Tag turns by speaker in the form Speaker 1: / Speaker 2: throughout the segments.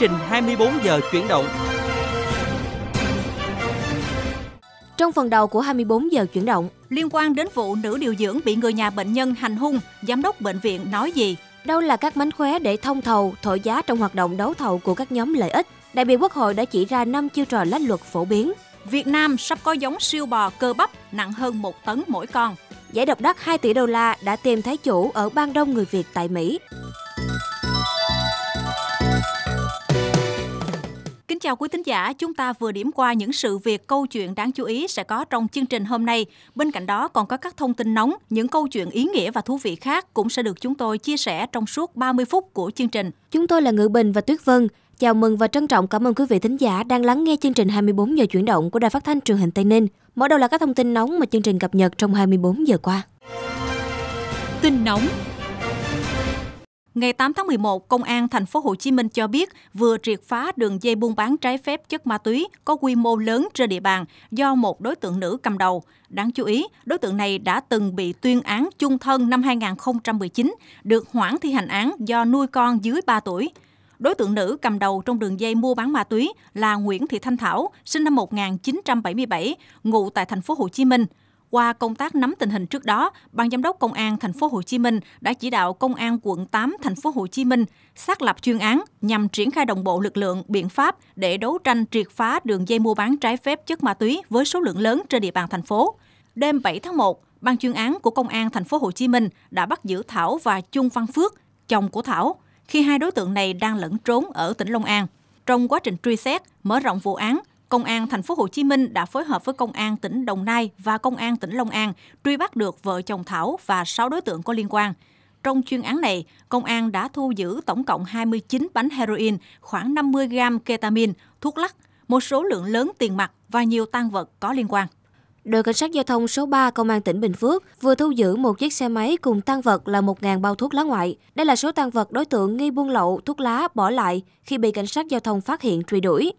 Speaker 1: Chương trình 24 giờ chuyển động.
Speaker 2: Trong phần đầu của 24 giờ chuyển động,
Speaker 1: liên quan đến vụ nữ điều dưỡng bị người nhà bệnh nhân hành hung, giám đốc bệnh viện nói gì?
Speaker 2: Đâu là các mánh khóe để thông thầu, thổi giá trong hoạt động đấu thầu của các nhóm lợi ích? Đại biểu Quốc hội đã chỉ ra 5 chiêu trò lách luật phổ biến.
Speaker 1: Việt Nam sắp có giống siêu bò cơ bắp nặng hơn 1 tấn mỗi con. Giải độc đắc 2 tỷ đô la đã tìm thấy
Speaker 2: chủ ở bang đông người Việt tại Mỹ.
Speaker 1: Kính chào quý thính giả, chúng ta vừa điểm qua những sự việc câu chuyện đáng chú ý sẽ có trong chương trình hôm nay. Bên cạnh đó còn có các thông tin nóng, những câu chuyện ý nghĩa và thú vị khác cũng sẽ được chúng tôi chia sẻ trong suốt 30 phút của chương trình.
Speaker 2: Chúng tôi là Ngự Bình và Tuyết Vân. Chào mừng và trân trọng cảm ơn quý vị thính giả đang lắng nghe chương trình 24 giờ chuyển động của Đài Phát thanh Truyền hình Tây Ninh.
Speaker 1: Mở đầu là các thông tin nóng mà chương trình cập nhật trong 24 giờ qua. Tin nóng Ngày 8 tháng 11, Công an thành phố Hồ Chí Minh cho biết vừa triệt phá đường dây buôn bán trái phép chất ma túy có quy mô lớn trên địa bàn do một đối tượng nữ cầm đầu. Đáng chú ý, đối tượng này đã từng bị tuyên án chung thân năm 2019, được hoãn thi hành án do nuôi con dưới 3 tuổi. Đối tượng nữ cầm đầu trong đường dây mua bán ma túy là Nguyễn Thị Thanh Thảo, sinh năm 1977, ngụ tại thành phố Hồ Chí Minh. Qua công tác nắm tình hình trước đó, Ban Giám đốc Công an Thành phố Hồ Chí Minh đã chỉ đạo Công an quận 8 Thành phố Hồ Chí Minh xác lập chuyên án nhằm triển khai đồng bộ lực lượng, biện pháp để đấu tranh triệt phá đường dây mua bán trái phép chất ma túy với số lượng lớn trên địa bàn thành phố. Đêm 7 tháng 1, Ban chuyên án của Công an Thành phố Hồ Chí Minh đã bắt giữ Thảo và Chung Văn Phước, chồng của Thảo, khi hai đối tượng này đang lẫn trốn ở tỉnh Long An. Trong quá trình truy xét, mở rộng vụ án, Công an thành phố Hồ Chí Minh đã phối hợp với Công an tỉnh Đồng Nai và Công an tỉnh Long An truy bắt được vợ chồng Thảo và 6 đối tượng có liên quan. Trong chuyên án này, công an đã thu giữ tổng cộng 29 bánh heroin, khoảng 50 gram ketamin, thuốc lắc, một số lượng lớn tiền mặt và nhiều tăng vật có liên quan.
Speaker 2: Đội Cảnh sát Giao thông số 3 Công an tỉnh Bình Phước vừa thu giữ một chiếc xe máy cùng tăng vật là 1.000 bao thuốc lá ngoại. Đây là số tăng vật đối tượng nghi buôn lậu thuốc lá bỏ lại khi bị Cảnh sát Giao thông phát hiện truy đuổi.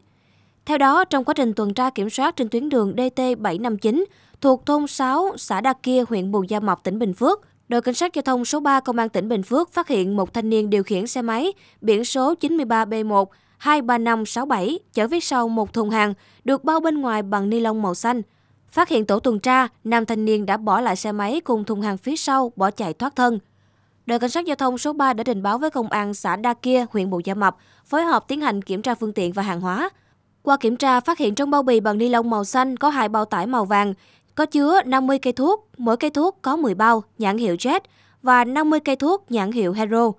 Speaker 2: Theo đó, trong quá trình tuần tra kiểm soát trên tuyến đường DT759 thuộc thôn 6, xã Đa Kia, huyện Bù Gia Mập, tỉnh Bình Phước, đội cảnh sát giao thông số 3 công an tỉnh Bình Phước phát hiện một thanh niên điều khiển xe máy biển số 93B1 23567 chở phía sau một thùng hàng được bao bên ngoài bằng ni lông màu xanh. Phát hiện tổ tuần tra, nam thanh niên đã bỏ lại xe máy cùng thùng hàng phía sau bỏ chạy thoát thân. Đội cảnh sát giao thông số 3 đã trình báo với công an xã Đa Kia, huyện Bù Gia Mập, phối hợp tiến hành kiểm tra phương tiện và hàng hóa. Qua kiểm tra, phát hiện trong bao bì bằng ni lông màu xanh có hai bao tải màu vàng, có chứa 50 cây thuốc, mỗi cây thuốc có 10 bao, nhãn hiệu Jet và 50 cây thuốc nhãn hiệu Hero.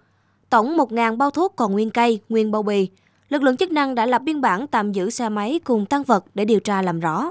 Speaker 2: Tổng 1.000 bao thuốc còn nguyên cây, nguyên bao bì.
Speaker 1: Lực lượng chức năng đã lập biên bản tạm
Speaker 2: giữ xe máy cùng tăng vật để điều tra làm rõ.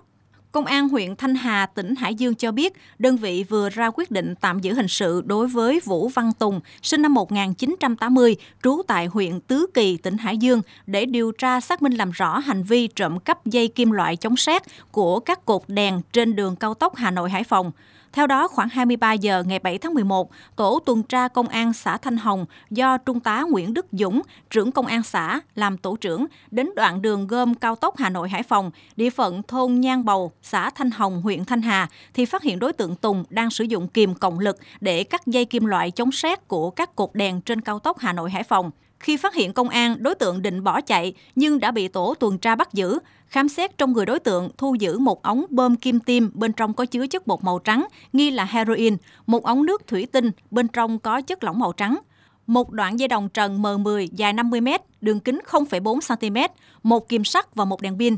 Speaker 1: Công an huyện Thanh Hà, tỉnh Hải Dương cho biết, đơn vị vừa ra quyết định tạm giữ hình sự đối với Vũ Văn Tùng, sinh năm 1980, trú tại huyện Tứ Kỳ, tỉnh Hải Dương, để điều tra xác minh làm rõ hành vi trộm cắp dây kim loại chống xét của các cột đèn trên đường cao tốc Hà Nội-Hải Phòng. Theo đó, khoảng 23 giờ ngày 7 tháng 11, tổ tuần tra công an xã Thanh Hồng do Trung tá Nguyễn Đức Dũng, trưởng công an xã, làm tổ trưởng đến đoạn đường gom cao tốc Hà Nội Hải Phòng, địa phận thôn Nhang Bầu, xã Thanh Hồng, huyện Thanh Hà, thì phát hiện đối tượng Tùng đang sử dụng kìm cộng lực để cắt dây kim loại chống sét của các cột đèn trên cao tốc Hà Nội Hải Phòng. Khi phát hiện công an, đối tượng định bỏ chạy nhưng đã bị tổ tuần tra bắt giữ. Khám xét trong người đối tượng thu giữ một ống bơm kim tiêm bên trong có chứa chất bột màu trắng, nghi là heroin, một ống nước thủy tinh bên trong có chất lỏng màu trắng một đoạn dây đồng trần M10 dài 50 m, đường kính 0,4 cm, một kim sắt và một đèn pin.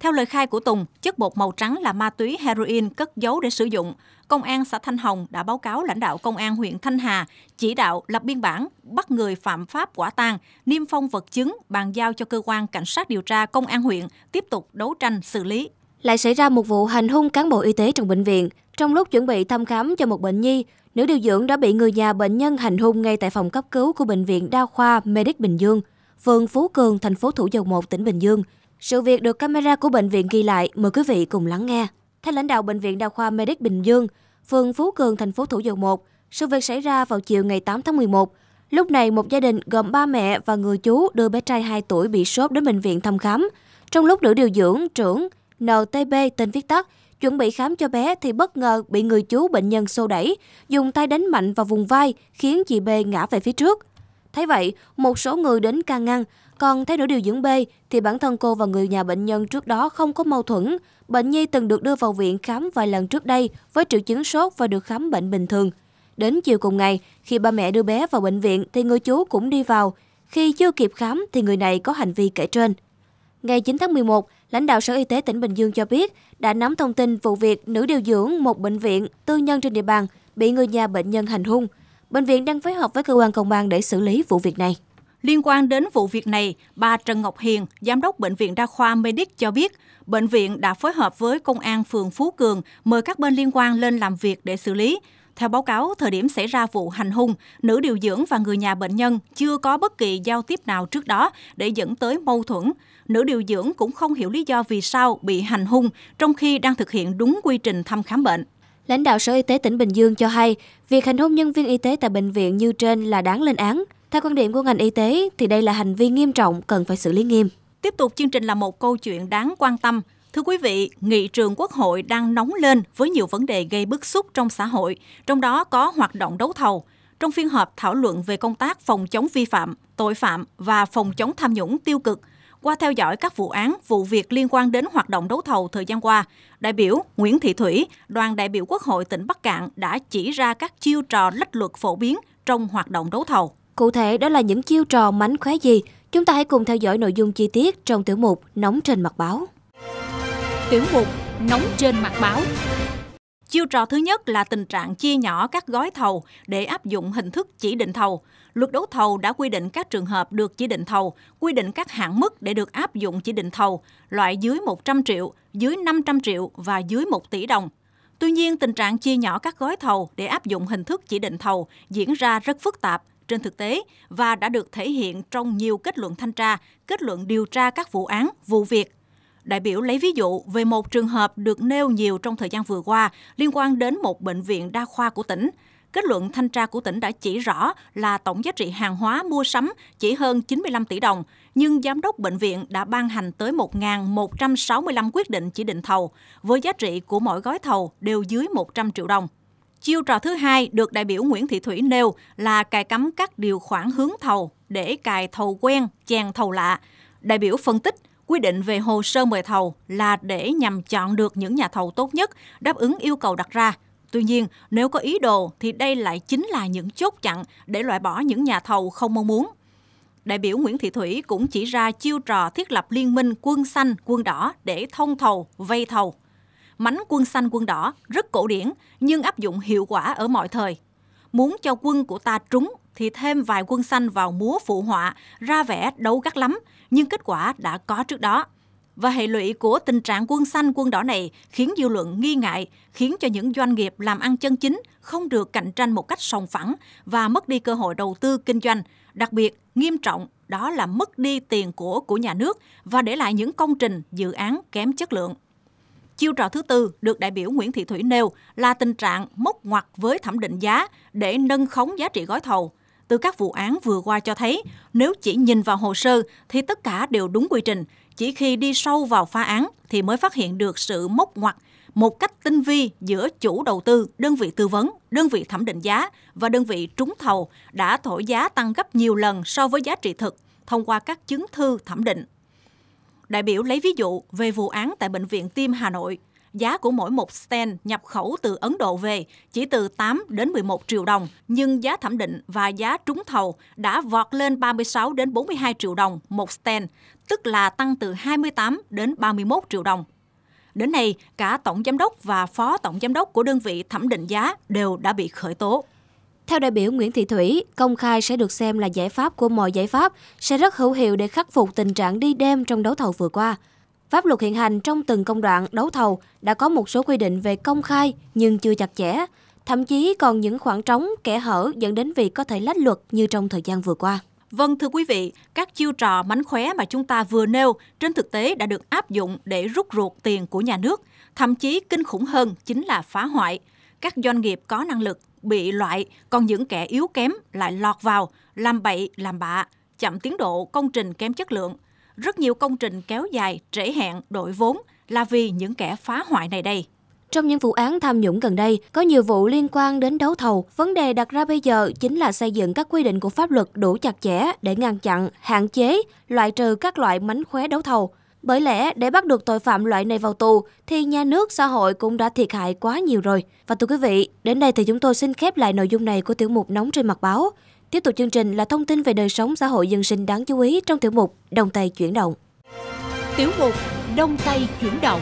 Speaker 1: Theo lời khai của Tùng, chất bột màu trắng là ma túy heroin cất giấu để sử dụng. Công an xã Thanh Hồng đã báo cáo lãnh đạo Công an huyện Thanh Hà chỉ đạo lập biên bản, bắt người phạm pháp quả tang, niêm phong vật chứng, bàn giao cho cơ quan cảnh sát điều tra Công an huyện tiếp tục đấu tranh xử lý.
Speaker 2: Lại xảy ra một vụ hành hung cán bộ y tế trong bệnh viện. Trong lúc chuẩn bị thăm khám cho một bệnh nhi, nữ điều dưỡng đã bị người nhà bệnh nhân hành hung ngay tại phòng cấp cứu của bệnh viện Đa khoa Medic Bình Dương, phường Phú Cường, thành phố Thủ Dầu Một, tỉnh Bình Dương. Sự việc được camera của bệnh viện ghi lại, mời quý vị cùng lắng nghe. Theo lãnh đạo bệnh viện đa khoa Medic Bình Dương, phường Phú Cường, thành phố Thủ Dầu Một, sự việc xảy ra vào chiều ngày 8 tháng 11. Lúc này, một gia đình gồm ba mẹ và người chú đưa bé trai 2 tuổi bị sốt đến bệnh viện thăm khám. Trong lúc nữ điều dưỡng trưởng NTB tên viết tắt chuẩn bị khám cho bé thì bất ngờ bị người chú bệnh nhân xô đẩy, dùng tay đánh mạnh vào vùng vai khiến chị B ngã về phía trước. Thấy vậy, một số người đến can ngăn, còn thấy nữ điều dưỡng B thì bản thân cô và người nhà bệnh nhân trước đó không có mâu thuẫn. Bệnh nhi từng được đưa vào viện khám vài lần trước đây với triệu chứng sốt và được khám bệnh bình thường. Đến chiều cùng ngày, khi ba mẹ đưa bé vào bệnh viện thì người chú cũng đi vào. Khi chưa kịp khám thì người này có hành vi kể trên. Ngày 9 tháng 11, lãnh đạo Sở Y tế tỉnh Bình Dương cho biết đã nắm thông tin vụ việc nữ điều dưỡng một bệnh viện tư nhân trên địa bàn bị người nhà bệnh nhân hành hung. Bệnh viện đang phối hợp với cơ quan công an để xử lý vụ việc này.
Speaker 1: Liên quan đến vụ việc này, bà Trần Ngọc Hiền, Giám đốc Bệnh viện Đa khoa Medic cho biết, bệnh viện đã phối hợp với Công an phường Phú Cường mời các bên liên quan lên làm việc để xử lý. Theo báo cáo, thời điểm xảy ra vụ hành hung, nữ điều dưỡng và người nhà bệnh nhân chưa có bất kỳ giao tiếp nào trước đó để dẫn tới mâu thuẫn. Nữ điều dưỡng cũng không hiểu lý do vì sao bị hành hung trong khi đang thực hiện đúng quy trình thăm khám bệnh.
Speaker 2: Lãnh đạo Sở Y tế tỉnh Bình Dương cho hay, việc hành hung nhân viên y tế tại bệnh viện như trên là đáng lên án. Theo quan điểm của ngành y tế thì đây là hành vi nghiêm trọng cần phải xử lý
Speaker 1: nghiêm. Tiếp tục chương trình là một câu chuyện đáng quan tâm. Thưa quý vị, nghị trường quốc hội đang nóng lên với nhiều vấn đề gây bức xúc trong xã hội, trong đó có hoạt động đấu thầu. Trong phiên họp thảo luận về công tác phòng chống vi phạm, tội phạm và phòng chống tham nhũng tiêu cực, qua theo dõi các vụ án, vụ việc liên quan đến hoạt động đấu thầu thời gian qua, đại biểu Nguyễn Thị Thủy, đoàn đại biểu Quốc hội tỉnh Bắc Cạn đã chỉ ra các chiêu trò lách luật phổ biến trong hoạt động đấu thầu.
Speaker 2: Cụ thể đó là những chiêu trò mánh khóe gì? Chúng ta hãy cùng theo dõi nội dung chi tiết trong tiểu mục Nóng trên mặt báo.
Speaker 1: Tiểu mục Nóng trên mặt báo Chiêu trò thứ nhất là tình trạng chia nhỏ các gói thầu để áp dụng hình thức chỉ định thầu. Luật đấu thầu đã quy định các trường hợp được chỉ định thầu, quy định các hạn mức để được áp dụng chỉ định thầu, loại dưới 100 triệu, dưới 500 triệu và dưới 1 tỷ đồng. Tuy nhiên, tình trạng chia nhỏ các gói thầu để áp dụng hình thức chỉ định thầu diễn ra rất phức tạp trên thực tế và đã được thể hiện trong nhiều kết luận thanh tra, kết luận điều tra các vụ án, vụ việc. Đại biểu lấy ví dụ về một trường hợp được nêu nhiều trong thời gian vừa qua liên quan đến một bệnh viện đa khoa của tỉnh. Kết luận thanh tra của tỉnh đã chỉ rõ là tổng giá trị hàng hóa mua sắm chỉ hơn 95 tỷ đồng, nhưng giám đốc bệnh viện đã ban hành tới 1.165 quyết định chỉ định thầu, với giá trị của mỗi gói thầu đều dưới 100 triệu đồng. Chiêu trò thứ hai được đại biểu Nguyễn Thị Thủy nêu là cài cắm các điều khoản hướng thầu để cài thầu quen, chèn thầu lạ. Đại biểu phân tích quy định về hồ sơ mời thầu là để nhằm chọn được những nhà thầu tốt nhất đáp ứng yêu cầu đặt ra. Tuy nhiên, nếu có ý đồ thì đây lại chính là những chốt chặn để loại bỏ những nhà thầu không mong muốn. Đại biểu Nguyễn Thị Thủy cũng chỉ ra chiêu trò thiết lập liên minh quân xanh, quân đỏ để thông thầu, vây thầu mánh quân xanh quân đỏ rất cổ điển nhưng áp dụng hiệu quả ở mọi thời. Muốn cho quân của ta trúng thì thêm vài quân xanh vào múa phụ họa, ra vẻ đấu gắt lắm, nhưng kết quả đã có trước đó. Và hệ lụy của tình trạng quân xanh quân đỏ này khiến dư luận nghi ngại, khiến cho những doanh nghiệp làm ăn chân chính không được cạnh tranh một cách sòng phẳng và mất đi cơ hội đầu tư kinh doanh, đặc biệt nghiêm trọng đó là mất đi tiền của của nhà nước và để lại những công trình, dự án kém chất lượng. Chiêu trò thứ tư được đại biểu Nguyễn Thị Thủy nêu là tình trạng móc ngoặt với thẩm định giá để nâng khống giá trị gói thầu. Từ các vụ án vừa qua cho thấy, nếu chỉ nhìn vào hồ sơ thì tất cả đều đúng quy trình, chỉ khi đi sâu vào phá án thì mới phát hiện được sự móc ngoặt một cách tinh vi giữa chủ đầu tư, đơn vị tư vấn, đơn vị thẩm định giá và đơn vị trúng thầu đã thổi giá tăng gấp nhiều lần so với giá trị thực thông qua các chứng thư thẩm định. Đại biểu lấy ví dụ về vụ án tại Bệnh viện Tim Hà Nội. Giá của mỗi một stent nhập khẩu từ Ấn Độ về chỉ từ 8 đến 11 triệu đồng, nhưng giá thẩm định và giá trúng thầu đã vọt lên 36 đến 42 triệu đồng một stent, tức là tăng từ 28 đến 31 triệu đồng. Đến nay, cả tổng giám đốc và phó tổng giám đốc của đơn vị thẩm định giá đều đã bị khởi tố. Theo đại biểu Nguyễn
Speaker 2: Thị Thủy, công khai sẽ được xem là giải pháp của mọi giải pháp, sẽ rất hữu hiệu để khắc phục tình trạng đi đêm trong đấu thầu vừa qua. Pháp luật hiện hành trong từng công đoạn đấu thầu đã có một số quy định về công khai nhưng chưa chặt chẽ, thậm chí còn những khoảng trống, kẽ hở dẫn đến việc có thể lách luật như trong thời gian vừa qua.
Speaker 1: Vâng thưa quý vị, các chiêu trò mánh khóe mà chúng ta vừa nêu trên thực tế đã được áp dụng để rút ruột tiền của nhà nước, thậm chí kinh khủng hơn chính là phá hoại. Các doanh nghiệp có năng lực bị loại, còn những kẻ yếu kém lại lọt vào, làm bậy, làm bạ, chậm tiến độ, công trình kém chất lượng. Rất nhiều công trình kéo dài, trễ hẹn, đội vốn là vì những kẻ phá hoại này đây.
Speaker 2: Trong những vụ án tham nhũng gần đây, có nhiều vụ liên quan đến đấu thầu. Vấn đề đặt ra bây giờ chính là xây dựng các quy định của pháp luật đủ chặt chẽ để ngăn chặn, hạn chế, loại trừ các loại mánh khóe đấu thầu. Bởi lẽ để bắt được tội phạm loại này vào tù thì nhà nước, xã hội cũng đã thiệt hại quá nhiều rồi. Và thưa quý vị, đến đây thì chúng tôi xin khép lại nội dung này của tiểu mục Nóng trên mặt báo. Tiếp tục chương trình là thông tin về đời sống xã hội dân sinh đáng chú ý trong tiểu mục Đồng tay chuyển
Speaker 1: động. Tiểu mục Đông Tây chuyển động.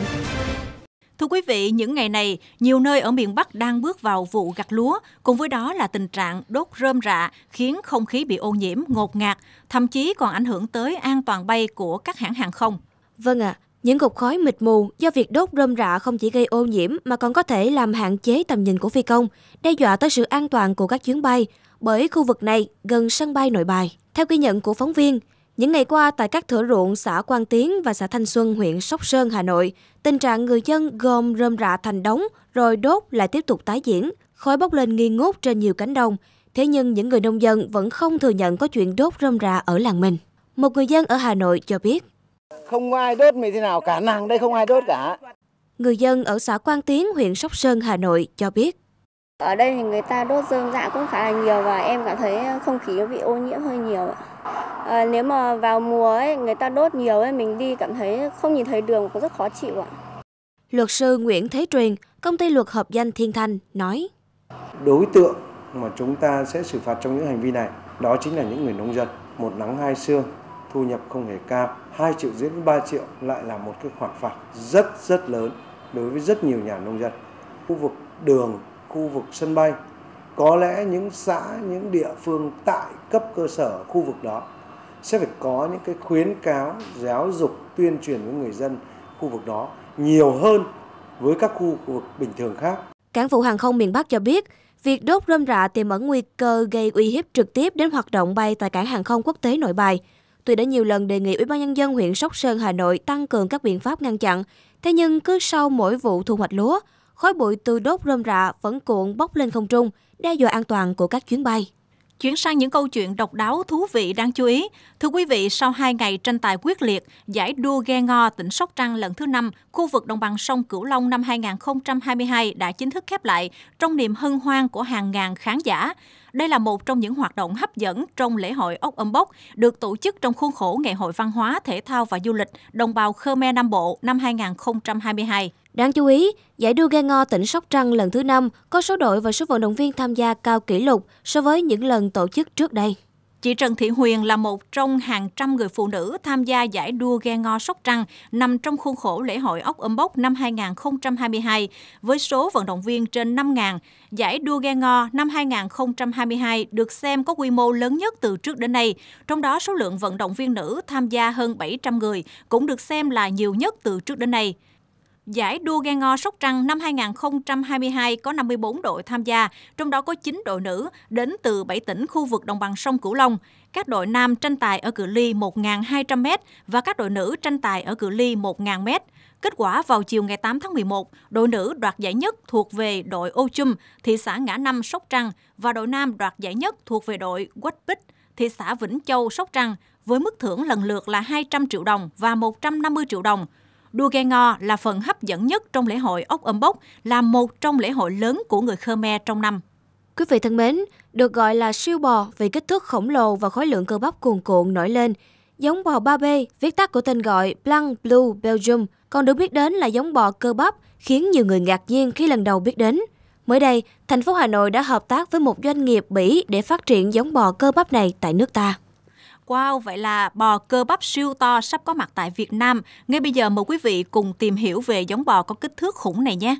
Speaker 1: Thưa quý vị, những ngày này, nhiều nơi ở miền Bắc đang bước vào vụ gặt lúa, cùng với đó là tình trạng đốt rơm rạ khiến không khí bị ô nhiễm, ngột ngạt, thậm chí còn ảnh hưởng tới an toàn bay của các hãng hàng không. Vâng ạ,
Speaker 2: à, những cục khói mịt mù do việc đốt rơm rạ không chỉ gây ô nhiễm mà còn có thể làm hạn chế tầm nhìn của phi công, đe dọa tới sự an toàn của các chuyến bay, bởi khu vực này gần sân bay nội bài. Theo ghi nhận của phóng viên, những ngày qua tại các thửa ruộng xã Quang Tiến và xã Thanh Xuân, huyện Sóc Sơn, Hà Nội, tình trạng người dân gom rơm rạ thành đống rồi đốt lại tiếp tục tái diễn, khói bốc lên nghi ngút trên nhiều cánh đồng. Thế nhưng những người nông dân vẫn không thừa nhận có chuyện đốt rơm rạ ở làng mình. Một người dân ở Hà Nội cho biết không ai đốt mì thế nào cả nàng đây không ai đốt cả người dân ở xã Quang Tiến huyện Sóc Sơn Hà Nội cho biết
Speaker 1: ở đây thì người ta đốt dơm dạ cũng khá là nhiều và em cảm thấy không khí nó bị ô nhiễm hơi nhiều ạ. À, nếu mà vào mùa ấy người ta đốt nhiều ấy mình đi cảm thấy không nhìn thấy đường cũng rất khó chịu ạ.
Speaker 2: Luật sư Nguyễn Thế Truyền, công ty luật hợp danh Thiên Thanh nói:
Speaker 1: Đối tượng mà chúng ta sẽ xử phạt trong những hành vi này đó chính là những người nông dân, một nắng hai sương thu nhập không hề cao 2 triệu rưỡi đến 3 triệu lại là một cái khoản phạt rất rất lớn đối với rất nhiều nhà nông dân khu vực đường khu vực sân bay có lẽ những xã những địa phương tại cấp cơ sở khu vực đó sẽ phải có những cái khuyến cáo giáo dục tuyên truyền với người dân khu vực đó nhiều hơn với các khu vực bình thường khác.
Speaker 2: Cảng vụ hàng không miền Bắc cho biết, việc đốt rơm rạ tiềm ẩn nguy cơ gây uy hiếp trực tiếp đến hoạt động bay tại cảng hàng không quốc tế nội bài. Tuy đã nhiều lần đề nghị Ủy ban nhân dân huyện Sóc Sơn, Hà Nội tăng cường các biện pháp ngăn chặn, thế nhưng cứ sau mỗi vụ thu hoạch lúa,
Speaker 1: khói bụi từ đốt rơm rạ vẫn cuộn bốc lên không trung, đe dọa an toàn của các chuyến bay. Chuyển sang những câu chuyện độc đáo, thú vị đang chú ý. Thưa quý vị, sau 2 ngày tranh tài quyết liệt, giải đua ghe ngò tỉnh Sóc Trăng lần thứ 5, khu vực đồng bằng sông Cửu Long năm 2022 đã chính thức khép lại trong niềm hân hoan của hàng ngàn khán giả. Đây là một trong những hoạt động hấp dẫn trong lễ hội ốc âm bốc được tổ chức trong khuôn khổ Ngày hội văn hóa, thể thao và du lịch đồng bào Khmer Nam Bộ năm 2022.
Speaker 2: Đáng chú ý, giải đua ghe ngò tỉnh Sóc Trăng lần thứ 5 có số đội và số vận động viên tham gia cao kỷ lục so với những lần
Speaker 1: tổ chức trước đây. Chị Trần Thị Huyền là một trong hàng trăm người phụ nữ tham gia giải đua ghe ngò Sóc Trăng nằm trong khuôn khổ lễ hội ốc âm bốc năm 2022 với số vận động viên trên 5.000. Giải đua ghe ngò năm 2022 được xem có quy mô lớn nhất từ trước đến nay, trong đó số lượng vận động viên nữ tham gia hơn 700 người cũng được xem là nhiều nhất từ trước đến nay. Giải đua ghe ngò Sóc Trăng năm 2022 có 54 đội tham gia, trong đó có 9 đội nữ đến từ 7 tỉnh khu vực đồng bằng sông Cửu Long. Các đội nam tranh tài ở cự ly 1.200m và các đội nữ tranh tài ở cự ly 1.000m. Kết quả vào chiều ngày 8 tháng 11, đội nữ đoạt giải nhất thuộc về đội Ô Chum, thị xã Ngã Năm, Sóc Trăng và đội nam đoạt giải nhất thuộc về đội Quách Bích, thị xã Vĩnh Châu, Sóc Trăng với mức thưởng lần lượt là 200 triệu đồng và 150 triệu đồng. Đua ghe ngò là phần hấp dẫn nhất trong lễ hội Ốc Âm Bốc, là một trong lễ hội lớn của người Khmer trong năm.
Speaker 2: Quý vị thân mến, được gọi là siêu bò vì kích thước khổng lồ và khối lượng cơ bắp cuồn cuộn nổi lên. Giống bò 3B, viết tắt của tên gọi Blanc Blue Belgium, còn được biết đến là giống bò cơ bắp, khiến nhiều người ngạc nhiên khi lần đầu biết đến. Mới đây, thành phố Hà Nội đã hợp tác với một doanh nghiệp Bỉ để phát triển giống bò cơ bắp này tại nước ta.
Speaker 1: Wow, vậy là bò cơ bắp siêu to sắp có mặt tại Việt Nam. Ngay bây giờ mời quý vị cùng tìm hiểu về giống bò có kích thước khủng này nhé.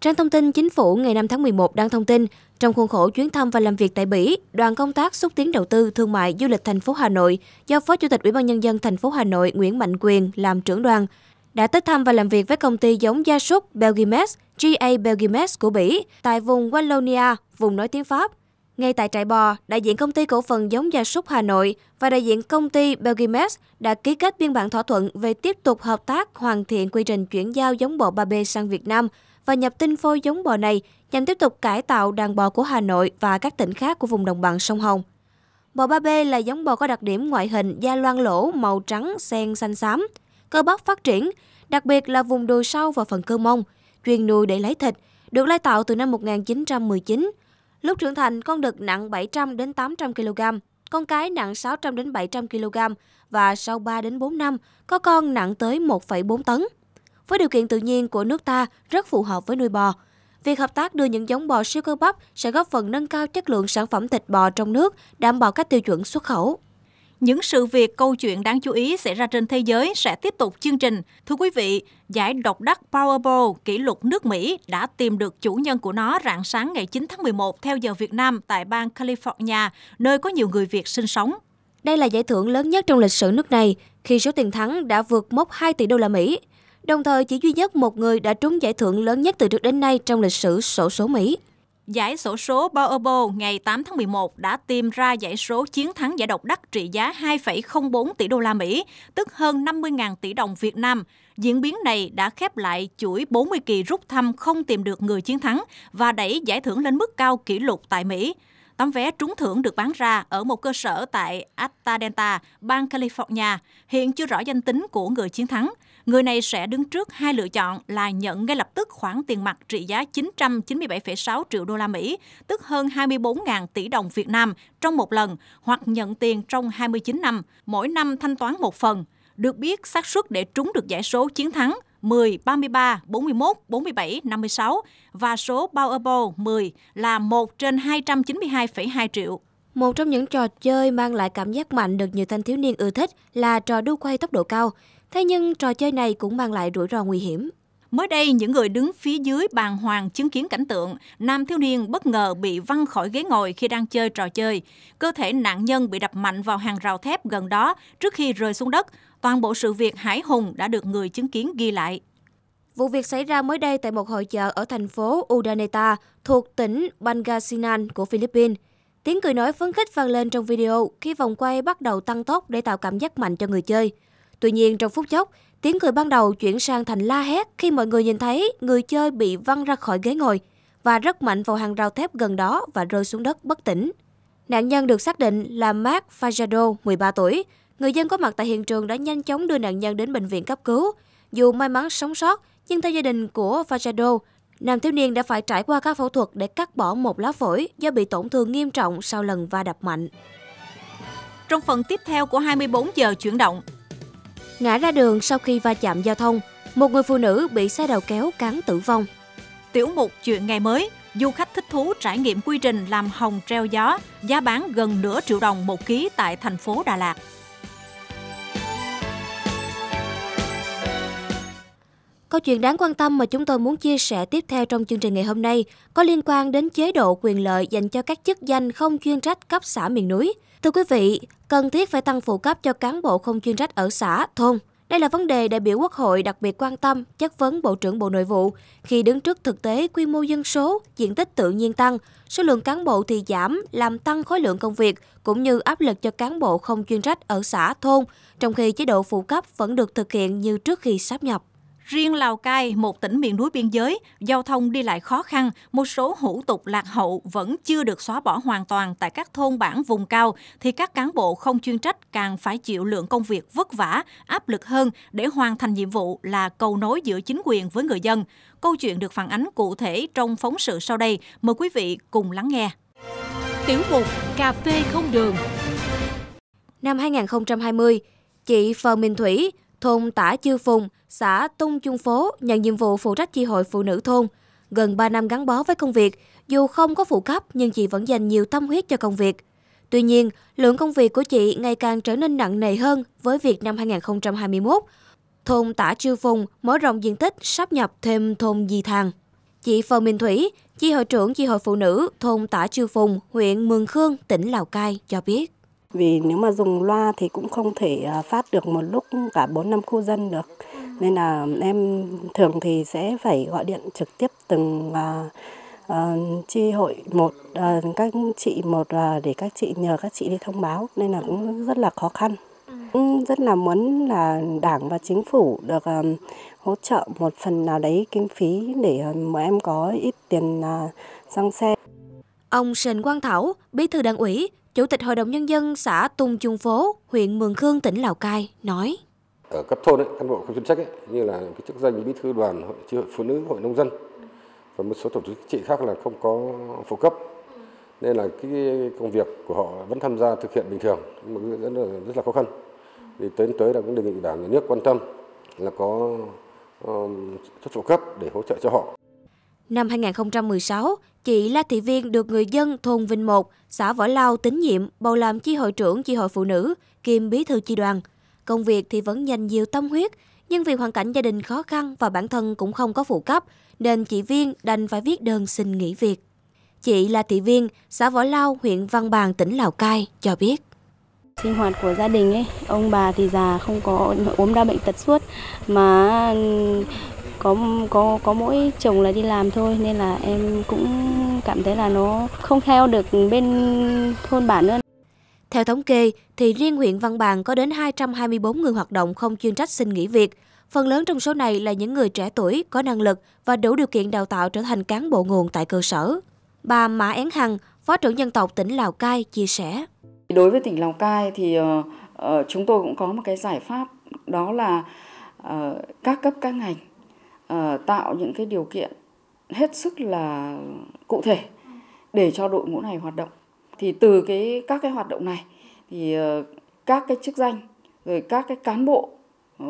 Speaker 2: Trang thông tin chính phủ ngày 5 tháng 11 đang thông tin, trong khuôn khổ chuyến thăm và làm việc tại Bỉ, đoàn công tác xúc tiến đầu tư thương mại du lịch thành phố Hà Nội do Phó Chủ tịch Ủy ban nhân dân thành phố Hà Nội Nguyễn Mạnh Quyền làm trưởng đoàn đã tới thăm và làm việc với công ty giống gia súc Belgimes, GA Belgimes của Bỉ tại vùng Wallonia, vùng nói tiếng Pháp. Ngay tại trại bò, đại diện công ty cổ phần giống gia súc Hà Nội và đại diện công ty Belgimex đã ký kết biên bản thỏa thuận về tiếp tục hợp tác hoàn thiện quy trình chuyển giao giống bò 3B sang Việt Nam và nhập tinh phôi giống bò này nhằm tiếp tục cải tạo đàn bò của Hà Nội và các tỉnh khác của vùng đồng bằng sông Hồng. Bò 3B là giống bò có đặc điểm ngoại hình da loang lỗ, màu trắng, xen xanh xám, cơ bắp phát triển, đặc biệt là vùng đùi sau và phần cơ mông, chuyên nuôi để lấy thịt, được lai tạo từ năm 1919 Lúc trưởng thành, con đực nặng 700 đến 800 kg, con cái nặng 600 đến 700 kg và sau 3 đến 4 năm có con nặng tới 1,4 tấn. Với điều kiện tự nhiên của nước ta rất phù hợp với nuôi bò. Việc hợp tác đưa những giống bò siêu cơ bắp sẽ góp phần nâng cao chất lượng sản phẩm thịt bò
Speaker 1: trong nước, đảm bảo các tiêu chuẩn xuất khẩu. Những sự việc, câu chuyện đáng chú ý xảy ra trên thế giới sẽ tiếp tục chương trình. Thưa quý vị, giải độc đắc Powerball kỷ lục nước Mỹ đã tìm được chủ nhân của nó rạng sáng ngày 9 tháng 11 theo giờ Việt Nam tại bang California, nơi có nhiều người Việt sinh sống.
Speaker 2: Đây là giải thưởng lớn nhất trong lịch sử nước này khi số tiền thắng đã vượt mốc 2 tỷ đô la Mỹ. Đồng thời, chỉ duy nhất một người đã trúng giải thưởng lớn nhất từ trước đến nay trong lịch sử sổ số Mỹ
Speaker 1: giải sổ số Baobo ngày 8 tháng 11 đã tìm ra giải số chiến thắng giải độc đắc trị giá 2,04 tỷ đô la Mỹ, tức hơn 50.000 tỷ đồng Việt Nam. Diễn biến này đã khép lại chuỗi 40 kỳ rút thăm không tìm được người chiến thắng và đẩy giải thưởng lên mức cao kỷ lục tại Mỹ. Tấm vé trúng thưởng được bán ra ở một cơ sở tại Atalanta, bang California. Hiện chưa rõ danh tính của người chiến thắng người này sẽ đứng trước hai lựa chọn là nhận ngay lập tức khoản tiền mặt trị giá 997,6 triệu đô la Mỹ, tức hơn 24.000 tỷ đồng Việt Nam trong một lần hoặc nhận tiền trong 29 năm, mỗi năm thanh toán một phần. Được biết, xác suất để trúng được giải số chiến thắng 10, 33, 41, 47, 56 và số Powerball 10 là 1 trên 292,2 triệu.
Speaker 2: Một trong những trò chơi mang lại cảm giác mạnh được nhiều thanh thiếu niên ưa thích là trò đu quay tốc độ cao. Thế
Speaker 1: nhưng trò chơi này cũng mang lại rủi ro nguy hiểm. Mới đây, những người đứng phía dưới bàn hoàng chứng kiến cảnh tượng, nam thiếu niên bất ngờ bị văng khỏi ghế ngồi khi đang chơi trò chơi. Cơ thể nạn nhân bị đập mạnh vào hàng rào thép gần đó trước khi rơi xuống đất. Toàn bộ sự việc hải hùng đã được người chứng kiến ghi lại.
Speaker 2: Vụ việc xảy ra mới đây tại một hội chợ ở thành phố Udaneta thuộc tỉnh Bangasinan của Philippines. Tiếng cười nói phấn khích vang lên trong video khi vòng quay bắt đầu tăng tốc để tạo cảm giác mạnh cho người chơi. Tuy nhiên trong phút chốc, tiếng cười ban đầu chuyển sang thành la hét khi mọi người nhìn thấy người chơi bị văng ra khỏi ghế ngồi và rất mạnh vào hàng rào thép gần đó và rơi xuống đất bất tỉnh. Nạn nhân được xác định là Mark Fajardo, 13 tuổi. Người dân có mặt tại hiện trường đã nhanh chóng đưa nạn nhân đến bệnh viện cấp cứu. Dù may mắn sống sót, nhưng theo gia đình của Fajardo, nam thiếu niên đã phải trải qua các phẫu thuật để cắt bỏ một lá phổi do bị tổn thương nghiêm trọng sau lần va
Speaker 1: đập mạnh. Trong phần tiếp theo của 24 giờ chuyển động, ngã ra
Speaker 2: đường sau khi va chạm giao thông. Một người phụ nữ bị xe đầu kéo cán tử vong.
Speaker 1: Tiểu mục chuyện ngày mới, du khách thích thú trải nghiệm quy trình làm hồng treo gió, giá bán gần nửa triệu đồng một ký tại thành phố Đà Lạt.
Speaker 2: Câu chuyện đáng quan tâm mà chúng tôi muốn chia sẻ tiếp theo trong chương trình ngày hôm nay có liên quan đến chế độ quyền lợi dành cho các chức danh không chuyên trách cấp xã miền núi – Thưa quý vị, cần thiết phải tăng phụ cấp cho cán bộ không chuyên trách ở xã, thôn. Đây là vấn đề đại biểu Quốc hội đặc biệt quan tâm, chất vấn Bộ trưởng Bộ Nội vụ khi đứng trước thực tế quy mô dân số, diện tích tự nhiên tăng, số lượng cán bộ thì giảm, làm tăng khối lượng công việc cũng như áp lực cho cán bộ không chuyên trách ở xã, thôn, trong khi chế độ phụ cấp
Speaker 1: vẫn được thực hiện như trước khi sáp nhập. Riêng Lào Cai, một tỉnh miền núi biên giới, giao thông đi lại khó khăn, một số hủ tục lạc hậu vẫn chưa được xóa bỏ hoàn toàn tại các thôn bản vùng cao, thì các cán bộ không chuyên trách càng phải chịu lượng công việc vất vả, áp lực hơn để hoàn thành nhiệm vụ là cầu nối giữa chính quyền với người dân. Câu chuyện được phản ánh cụ thể trong phóng sự sau đây. Mời quý vị cùng lắng nghe. Tiểu mục Cà
Speaker 2: phê không đường Năm 2020, chị Phờ Minh Thủy, thôn Tả Chư Phùng, xã Tung Chung Phố nhận nhiệm vụ phụ trách chi hội phụ nữ thôn. Gần 3 năm gắn bó với công việc, dù không có phụ cấp nhưng chị vẫn dành nhiều tâm huyết cho công việc. Tuy nhiên, lượng công việc của chị ngày càng trở nên nặng nề hơn với việc năm 2021, thôn Tả Chư Phùng mở rộng diện tích sắp nhập thêm thôn Di Thàng. Chị Phờ Minh Thủy, chi hội trưởng chi hội phụ nữ thôn Tả Chư Phùng, huyện Mường Khương, tỉnh Lào
Speaker 1: Cai cho biết. Vì nếu mà dùng loa thì cũng không thể à, phát được một lúc cả 4 năm khu dân được. Nên là em thường thì sẽ phải gọi điện trực tiếp từng uh, uh, chi hội một uh, các chị một uh, để các chị nhờ các chị đi thông báo nên là cũng rất là khó khăn ừ. cũng rất là muốn là đảng và chính phủ được uh, hỗ trợ một phần nào đấy kinh phí để uh, mà em
Speaker 2: có ít tiền uh, xăng xe. Ông Trần Quang Thảo, bí thư đảng ủy, Chủ tịch Hội đồng Nhân dân xã Tung Trung Phố, huyện Mường Khương, tỉnh Lào Cai nói. Ở cấp thôn, ấy, cán bộ không chuyên trách ấy, như là cái chức danh bí thư đoàn, hội, hội phụ nữ, hội nông dân và một số tổ chức chính trị khác là không có phụ cấp. Nên là cái công việc của họ vẫn tham gia thực hiện bình thường, nhưng mà rất là, rất là khó khăn. Thì tới tới là cũng đề nghị đảng nhà nước quan tâm là có um, xuất phụ cấp để hỗ trợ cho họ Năm 2016, chị La Thị Viên được người dân thôn Vinh Một, xã Võ Lao tín nhiệm bầu làm chi hội trưởng chi hội phụ nữ, kiêm bí thư chi đoàn. Công việc thì vẫn dành nhiều tâm huyết, nhưng vì hoàn cảnh gia đình khó khăn và bản thân cũng không có phụ cấp, nên chị Viên đành phải viết đơn xin nghỉ việc. Chị La Thị Viên, xã Võ Lao, huyện Văn Bàn, tỉnh Lào Cai cho biết sinh hoạt của gia đình ấy ông bà thì già không có ốm đau bệnh tật suốt mà có có có mỗi chồng là đi làm thôi nên là em cũng cảm thấy là nó không theo được bên thôn bản nữa. Theo thống kê thì riêng huyện Văn Bàn có đến 224 người hoạt động không chuyên trách xin nghỉ việc. Phần lớn trong số này là những người trẻ tuổi, có năng lực và đủ điều kiện đào tạo trở thành cán bộ nguồn tại cơ sở. Bà Mã Én Hằng, Phó trưởng dân tộc tỉnh Lào Cai chia
Speaker 1: sẻ. Đối với tỉnh Lào Cai thì uh, chúng tôi cũng có một cái giải pháp đó là uh, các cấp các ngành Ờ, tạo những cái điều kiện hết sức là cụ thể để cho đội ngũ này hoạt động. Thì từ cái các cái hoạt động này thì ờ, các cái chức danh rồi các cái cán bộ ờ,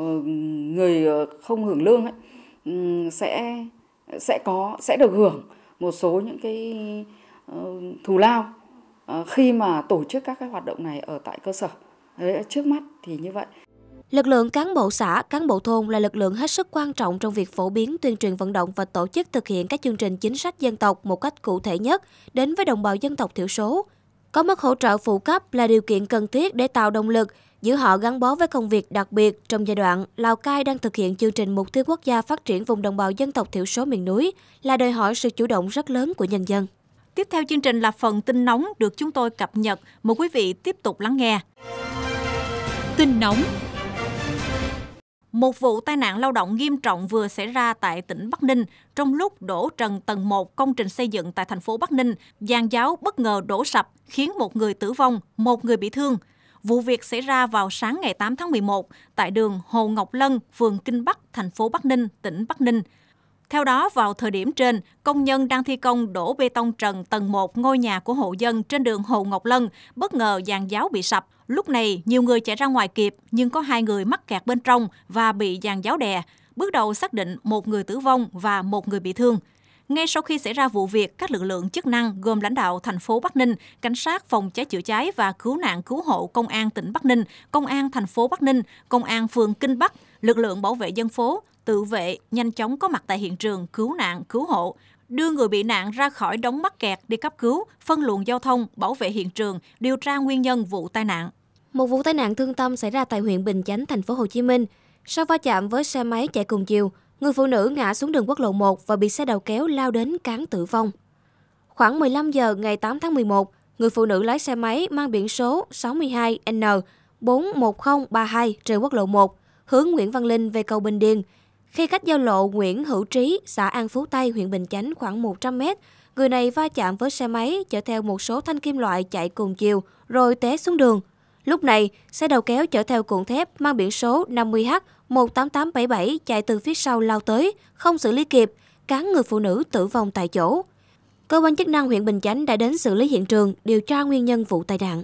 Speaker 1: người không hưởng lương ấy sẽ sẽ có sẽ được hưởng một số những cái thù lao khi mà tổ chức các cái hoạt động này ở tại cơ sở Đấy, trước mắt thì như vậy Lực lượng cán
Speaker 2: bộ xã, cán bộ thôn là lực lượng hết sức quan trọng trong việc phổ biến, tuyên truyền vận động và tổ chức thực hiện các chương trình chính sách dân tộc một cách cụ thể nhất đến với đồng bào dân tộc thiểu số. Có mức hỗ trợ phụ cấp là điều kiện cần thiết để tạo động lực, giữ họ gắn bó với công việc đặc biệt trong giai đoạn Lào Cai đang thực hiện chương trình Mục tiêu Quốc gia phát triển vùng đồng bào dân tộc thiểu số miền núi là đòi
Speaker 1: hỏi sự chủ động rất lớn của nhân dân. Tiếp theo chương trình là phần tin nóng được chúng tôi cập nhật. Mời quý vị tiếp tục lắng nghe. Tin nóng một vụ tai nạn lao động nghiêm trọng vừa xảy ra tại tỉnh Bắc Ninh trong lúc đổ trần tầng 1 công trình xây dựng tại thành phố Bắc Ninh, giàn giáo bất ngờ đổ sập khiến một người tử vong, một người bị thương. Vụ việc xảy ra vào sáng ngày 8 tháng 11 tại đường Hồ Ngọc Lân, phường Kinh Bắc, thành phố Bắc Ninh, tỉnh Bắc Ninh. Theo đó, vào thời điểm trên, công nhân đang thi công đổ bê tông trần tầng 1 ngôi nhà của hộ dân trên đường Hồ Ngọc Lân bất ngờ giàn giáo bị sập, Lúc này, nhiều người chạy ra ngoài kịp, nhưng có hai người mắc kẹt bên trong và bị giàn giáo đè. Bước đầu xác định một người tử vong và một người bị thương. Ngay sau khi xảy ra vụ việc, các lực lượng chức năng gồm lãnh đạo thành phố Bắc Ninh, cảnh sát phòng cháy chữa cháy và cứu nạn cứu hộ công an tỉnh Bắc Ninh, công an thành phố Bắc Ninh, công an phường Kinh Bắc, lực lượng bảo vệ dân phố, tự vệ nhanh chóng có mặt tại hiện trường cứu nạn cứu hộ đưa người bị nạn ra khỏi đống mắc kẹt đi cấp cứu, phân luồng giao thông, bảo vệ hiện trường, điều tra nguyên nhân vụ tai nạn.
Speaker 2: Một vụ tai nạn thương tâm xảy ra tại huyện Bình Chánh, thành phố Hồ Chí Minh. Sau va chạm với xe máy chạy cùng chiều, người phụ nữ ngã xuống đường quốc lộ 1 và bị xe đầu kéo lao đến cán tử vong. Khoảng 15 giờ ngày 8 tháng 11, người phụ nữ lái xe máy mang biển số 62N 41032 trên quốc lộ 1, hướng Nguyễn Văn Linh về cầu Bình Điền, khi cách giao lộ Nguyễn Hữu Trí, xã An Phú Tây, huyện Bình Chánh khoảng 100 m, người này va chạm với xe máy chở theo một số thanh kim loại chạy cùng chiều rồi té xuống đường. Lúc này, xe đầu kéo chở theo cuộn thép mang biển số 50H 18877 chạy từ phía sau lao tới, không xử lý kịp, cán người phụ nữ tử vong tại chỗ. Cơ quan chức năng huyện Bình Chánh đã đến xử lý hiện trường, điều tra nguyên nhân vụ tai
Speaker 1: nạn.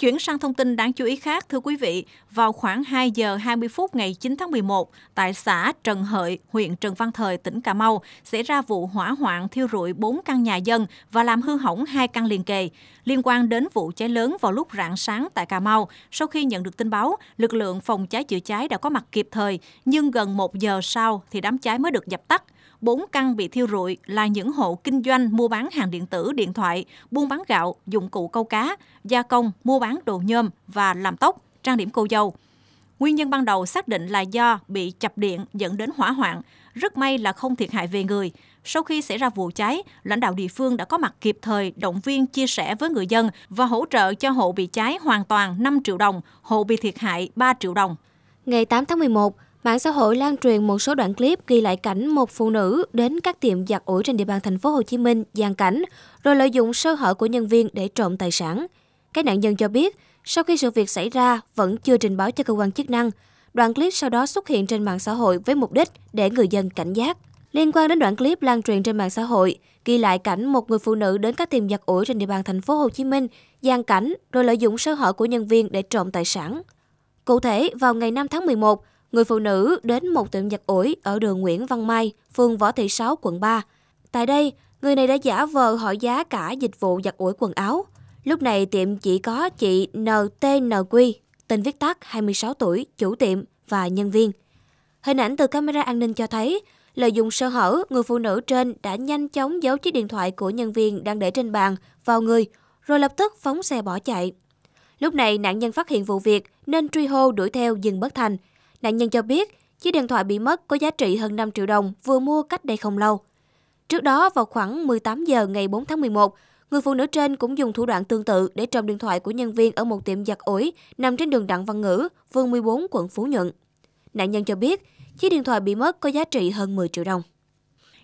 Speaker 1: Chuyển sang thông tin đáng chú ý khác, thưa quý vị, vào khoảng 2 giờ 20 phút ngày 9 tháng 11, tại xã Trần Hợi, huyện Trần Văn Thời, tỉnh Cà Mau, xảy ra vụ hỏa hoạn thiêu rụi 4 căn nhà dân và làm hư hỏng 2 căn liền kề. Liên quan đến vụ cháy lớn vào lúc rạng sáng tại Cà Mau, sau khi nhận được tin báo, lực lượng phòng cháy chữa cháy đã có mặt kịp thời, nhưng gần 1 giờ sau thì đám cháy mới được dập tắt. 4 căn bị thiêu rụi là những hộ kinh doanh mua bán hàng điện tử, điện thoại, buôn bán gạo, dụng cụ câu cá, gia công, mua bán đồ nhôm và làm tóc, trang điểm cô dâu. Nguyên nhân ban đầu xác định là do bị chập điện dẫn đến hỏa hoạn, rất may là không thiệt hại về người. Sau khi xảy ra vụ cháy, lãnh đạo địa phương đã có mặt kịp thời động viên chia sẻ với người dân và hỗ trợ cho hộ bị cháy hoàn toàn 5 triệu đồng, hộ bị thiệt hại 3 triệu đồng. Ngày 8
Speaker 2: tháng 11, Mạng xã hội lan truyền một số đoạn clip ghi lại cảnh một phụ nữ đến các tiệm giặt ủi trên địa bàn thành phố Hồ Chí Minh gian cảnh rồi lợi dụng sơ hở của nhân viên để trộm tài sản. Các nạn nhân cho biết, sau khi sự việc xảy ra vẫn chưa trình báo cho cơ quan chức năng. Đoạn clip sau đó xuất hiện trên mạng xã hội với mục đích để người dân cảnh giác. Liên quan đến đoạn clip lan truyền trên mạng xã hội, ghi lại cảnh một người phụ nữ đến các tiệm giặt ủi trên địa bàn thành phố Hồ Chí Minh gian cảnh rồi lợi dụng sơ hở của nhân viên để trộm tài sản. Cụ thể, vào ngày 5 tháng 11, người phụ nữ đến một tiệm giặt ủi ở đường Nguyễn Văn Mai, phường Võ Thị Sáu, quận 3. Tại đây, người này đã giả vờ hỏi giá cả dịch vụ giặt ủi quần áo. Lúc này tiệm chỉ có chị NTNQ, tên viết tắt 26 tuổi, chủ tiệm và nhân viên. Hình ảnh từ camera an ninh cho thấy, lợi dụng sơ hở, người phụ nữ trên đã nhanh chóng giấu chiếc điện thoại của nhân viên đang để trên bàn vào người, rồi lập tức phóng xe bỏ chạy. Lúc này nạn nhân phát hiện vụ việc nên truy hô đuổi theo dừng bất thành – Nạn nhân cho biết, chiếc điện thoại bị mất có giá trị hơn 5 triệu đồng vừa mua cách đây không lâu. Trước đó, vào khoảng 18 giờ ngày 4 tháng 11, người phụ nữ trên cũng dùng thủ đoạn tương tự để trộm điện thoại của nhân viên ở một tiệm giặt ủi nằm trên đường Đặng Văn Ngữ, phường 14, quận Phú Nhuận. Nạn nhân cho biết,
Speaker 1: chiếc điện thoại bị mất có giá trị hơn 10 triệu đồng.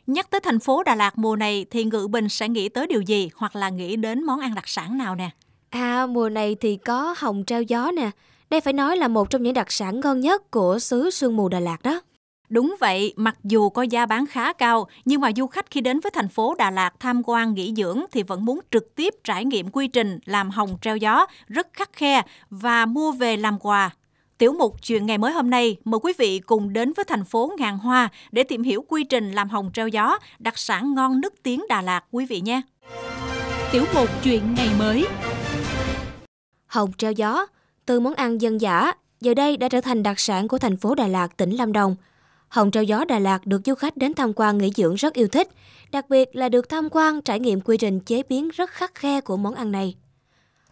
Speaker 1: Nhắc tới thành phố Đà Lạt mùa này thì Ngự Bình sẽ nghĩ tới điều gì hoặc là nghĩ đến món ăn đặc sản nào nè?
Speaker 2: À, mùa này thì có hồng treo gió nè, đây phải nói là một trong những đặc sản ngon nhất của xứ sương mù Đà Lạt
Speaker 1: đó. Đúng vậy, mặc dù có giá bán khá cao, nhưng mà du khách khi đến với thành phố Đà Lạt tham quan nghỉ dưỡng thì vẫn muốn trực tiếp trải nghiệm quy trình làm hồng treo gió rất khắc khe và mua về làm quà. Tiểu mục Chuyện ngày mới hôm nay, mời quý vị cùng đến với thành phố Ngàn Hoa để tìm hiểu quy trình làm hồng treo gió, đặc sản ngon nức tiếng Đà Lạt quý vị nhé. Tiểu mục Chuyện ngày mới
Speaker 2: Hồng treo gió từ món ăn dân dã, giờ đây đã trở thành đặc sản của thành phố Đà Lạt, tỉnh Lâm Đồng. Hồng treo gió Đà Lạt được du khách đến tham quan nghỉ dưỡng rất yêu thích, đặc biệt là được tham quan trải nghiệm quy trình chế biến rất khắc khe của món ăn này.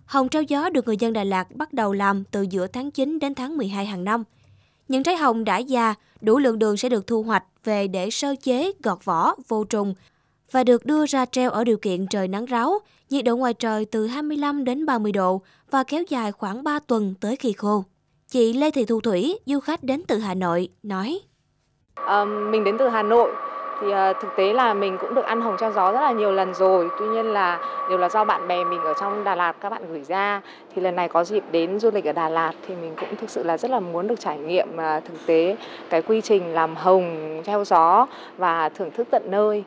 Speaker 2: Hồng treo gió được người dân Đà Lạt bắt đầu làm từ giữa tháng 9 đến tháng 12 hàng năm. Những trái hồng đã già, đủ lượng đường sẽ được thu hoạch về để sơ chế, gọt vỏ, vô trùng và được đưa ra treo ở điều kiện trời nắng ráo, nhiệt độ ngoài trời từ 25 đến 30 độ và kéo dài khoảng 3 tuần tới khi khô. Chị Lê Thị Thu Thủy, du khách đến từ Hà Nội, nói.
Speaker 1: À, mình đến từ Hà Nội thì uh, thực tế là mình cũng được ăn hồng treo gió rất là nhiều lần rồi tuy nhiên là đều là do bạn bè mình ở trong Đà Lạt các bạn gửi ra thì lần này có dịp đến du lịch ở Đà Lạt thì mình cũng thực sự là rất là muốn được trải nghiệm uh, thực tế cái quy trình làm hồng theo gió và thưởng thức tận nơi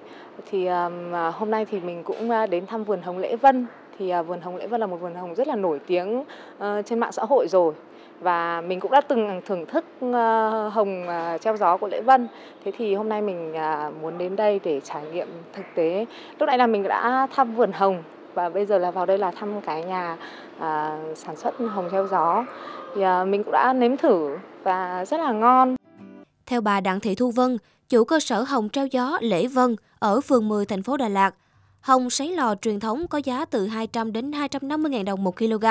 Speaker 1: thì um, hôm nay thì mình cũng đến thăm vườn hồng Lễ Vân thì uh, vườn hồng Lễ Vân là một vườn hồng rất là nổi tiếng uh, trên mạng xã hội rồi và mình cũng đã từng thưởng thức ờ, hồng ờ, treo gió của Lễ Vân. Thế thì hôm nay mình ờ, muốn đến đây để trải nghiệm thực tế. Lúc nãy là mình đã thăm vườn hồng và bây giờ là vào đây là thăm cái nhà sản xuất hồng treo gió. Thì mình cũng đã nếm thử và rất là
Speaker 2: ngon. Theo bà Đặng Thị Thu Vân, chủ cơ sở hồng treo gió Lễ Vân ở phường 10 thành phố Đà Lạt, Hồng sấy lò truyền thống có giá từ 200 đến 250 000 đồng một kg,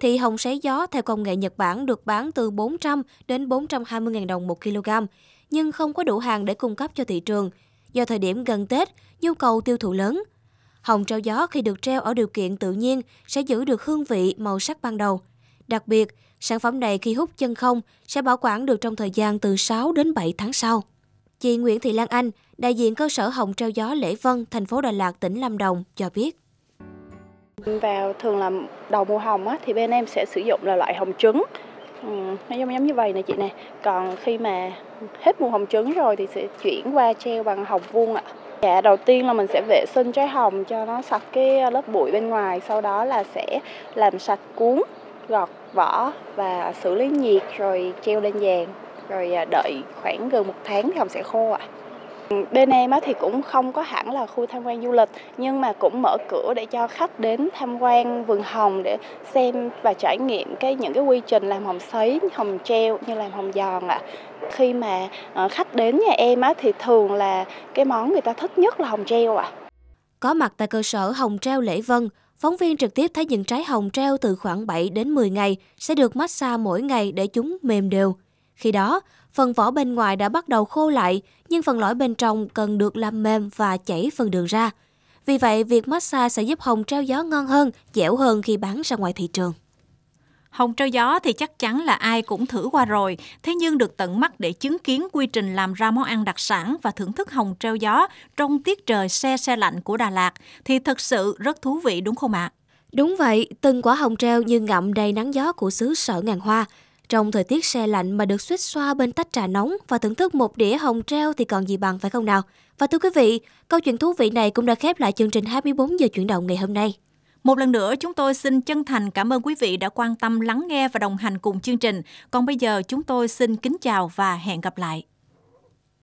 Speaker 2: thì hồng sấy gió theo công nghệ Nhật Bản được bán từ 400 đến 420 000 đồng một kg, nhưng không có đủ hàng để cung cấp cho thị trường. Do thời điểm gần Tết, nhu cầu tiêu thụ lớn. Hồng treo gió khi được treo ở điều kiện tự nhiên sẽ giữ được hương vị, màu sắc ban đầu. Đặc biệt, sản phẩm này khi hút chân không sẽ bảo quản được trong thời gian từ 6 đến 7 tháng sau. Chị Nguyễn Thị Lan Anh, đại diện cơ sở Hồng Treo Gió Lễ Vân, thành phố Đà Lạt, tỉnh Lâm Đồng cho biết.
Speaker 1: Vào thường là đầu mùa hồng á, thì bên em sẽ sử dụng là loại hồng trứng. Ừ, nó giống giống như vậy nè chị nè. Còn khi mà hết mùa hồng trứng rồi thì sẽ chuyển qua treo bằng hồng vuông ạ. Dạ, đầu tiên là mình sẽ vệ sinh trái hồng cho nó sạch cái lớp bụi bên ngoài, sau đó là sẽ làm sạch cuốn, gọt vỏ và xử lý nhiệt rồi treo lên vàng rồi à, đợi khoảng gần một tháng thì hồng sẽ khô ạ. À. Bên em thì cũng không có hẳn là khu tham quan du lịch nhưng mà cũng mở cửa để cho khách đến tham quan vườn hồng để xem và trải nghiệm cái những cái quy trình làm hồng sấy, hồng treo như làm hồng giòn ạ. À. Khi mà ờ, khách đến nhà em thì thường là cái món người ta thích nhất là hồng treo
Speaker 2: ạ. À. Có mặt tại cơ sở hồng treo Lễ Vân, phóng viên trực tiếp thấy những trái hồng treo từ khoảng 7 đến 10 ngày sẽ được massage mỗi ngày để chúng mềm đều. Khi đó, phần vỏ bên ngoài đã bắt đầu khô lại, nhưng phần lõi bên trong cần được làm mềm và chảy phần đường ra. Vì vậy, việc massage sẽ giúp hồng treo gió ngon hơn, dẻo hơn khi bán ra ngoài thị trường.
Speaker 1: Hồng treo gió thì chắc chắn là ai cũng thử qua rồi, thế nhưng được tận mắt để chứng kiến quy trình làm ra món ăn đặc sản và thưởng thức hồng treo gió trong tiết trời xe xe lạnh của Đà Lạt thì thật sự rất thú vị đúng không ạ? Đúng vậy,
Speaker 2: từng quả hồng treo như ngậm đầy nắng gió của xứ sở ngàn hoa, trong thời tiết xe lạnh mà được suýt xoa bên tách trà nóng và thưởng thức một đĩa hồng treo thì còn gì bằng phải không nào? Và thưa quý vị, câu chuyện thú vị
Speaker 1: này cũng đã khép lại chương trình 24 giờ chuyển động ngày hôm nay. Một lần nữa, chúng tôi xin chân thành cảm ơn quý vị đã quan tâm lắng nghe và đồng hành cùng chương trình. Còn bây giờ, chúng tôi xin kính chào và hẹn gặp lại.